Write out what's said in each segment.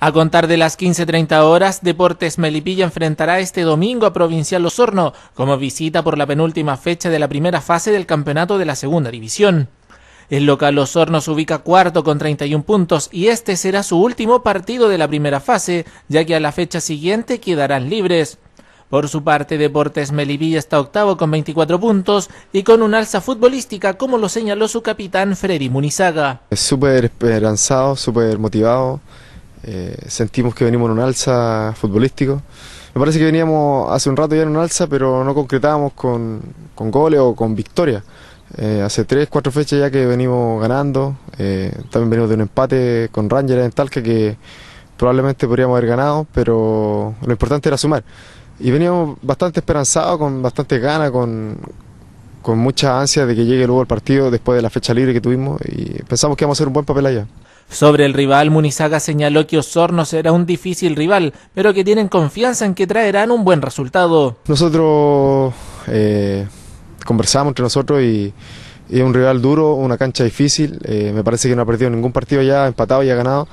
A contar de las 15.30 horas, Deportes Melipilla enfrentará este domingo a Provincial Osorno como visita por la penúltima fecha de la primera fase del campeonato de la segunda división. El local Osorno se ubica cuarto con 31 puntos y este será su último partido de la primera fase, ya que a la fecha siguiente quedarán libres. Por su parte, Deportes Melipilla está octavo con 24 puntos y con un alza futbolística, como lo señaló su capitán Freddy Munizaga. Es Súper esperanzado, súper motivado. Eh, sentimos que venimos en un alza futbolístico. Me parece que veníamos hace un rato ya en un alza, pero no concretábamos con, goles o con victoria. Eh, hace tres, cuatro fechas ya que venimos ganando. Eh, también venimos de un empate con Rangers en Talca que probablemente podríamos haber ganado, pero lo importante era sumar. Y veníamos bastante esperanzados, con bastante ganas, con, con mucha ansia de que llegue luego el partido después de la fecha libre que tuvimos y pensamos que íbamos a hacer un buen papel allá. Sobre el rival, Munizaga señaló que Osorno será un difícil rival, pero que tienen confianza en que traerán un buen resultado. Nosotros eh, conversamos entre nosotros y, es un rival duro, una cancha difícil. Eh, me parece que no ha perdido ningún partido ya, empatado y ha ganado.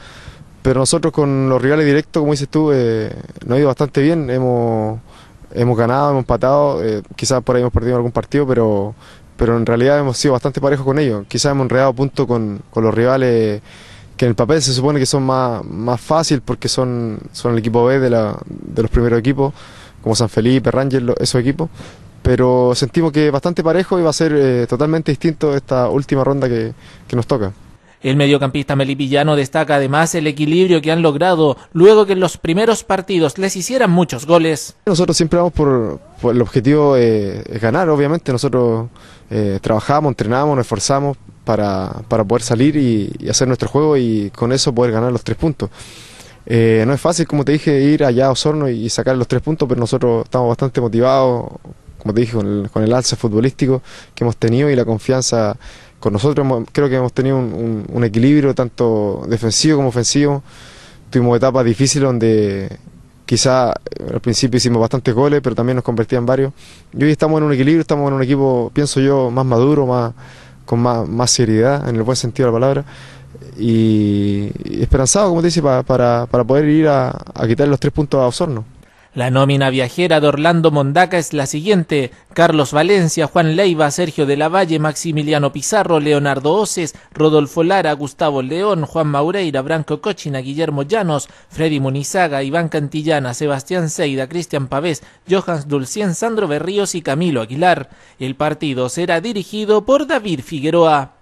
Pero nosotros con los rivales directos, como dices tú, eh, nos ha ido bastante bien. Hemos, hemos ganado, hemos empatado. Eh, quizás por ahí hemos perdido algún partido, pero, pero en realidad hemos sido bastante parejos con ellos. Quizás hemos enredado punto con, con los rivales que en el papel se supone que son más, más fácil porque son, son el equipo B de, la, de los primeros equipos, como San Felipe, Ranger, esos equipos. Pero sentimos que bastante parejo y va a ser eh, totalmente distinto esta última ronda que, nos toca. El mediocampista melipillano destaca además el equilibrio que han logrado luego que en los primeros partidos les hicieran muchos goles. Nosotros siempre vamos por, el objetivo eh, es ganar, obviamente. Nosotros eh, trabajamos, entrenamos, nos esforzamos para, para poder salir y, hacer nuestro juego y con eso poder ganar los tres puntos. Eh, no es fácil, como te dije, ir allá a Osorno y sacar los tres puntos, pero nosotros estamos bastante motivados, como te dije, con el, con el alza futbolístico que hemos tenido y la confianza con nosotros. creo que hemos tenido un, equilibrio tanto defensivo como ofensivo. Tuvimos etapas difíciles donde quizá eh, al principio hicimos bastantes goles, pero también nos convertían en varios. Y hoy estamos en un equilibrio, estamos en un equipo, pienso yo, más maduro, más con más, seriedad, en el buen sentido de la palabra, y, esperanzado, como te dice, para, para, poder ir a, a quitar los tres puntos a Osorno. La nómina viajera de Orlando Mondaca es la siguiente. Carlos Valencia, Juan Leiva, Sergio de la Valle, Maximiliano Pizarro, Leonardo Oces, Rodolfo Lara, Gustavo León, Juan Maureira, Branco Cochina, Guillermo Llanos, Freddy Munizaga, Iván Cantillana, Sebastián Seida, Cristian Pavés, Johans Dulcien, Sandro Berríos y Camilo Aguilar. El partido será dirigido por David Figueroa.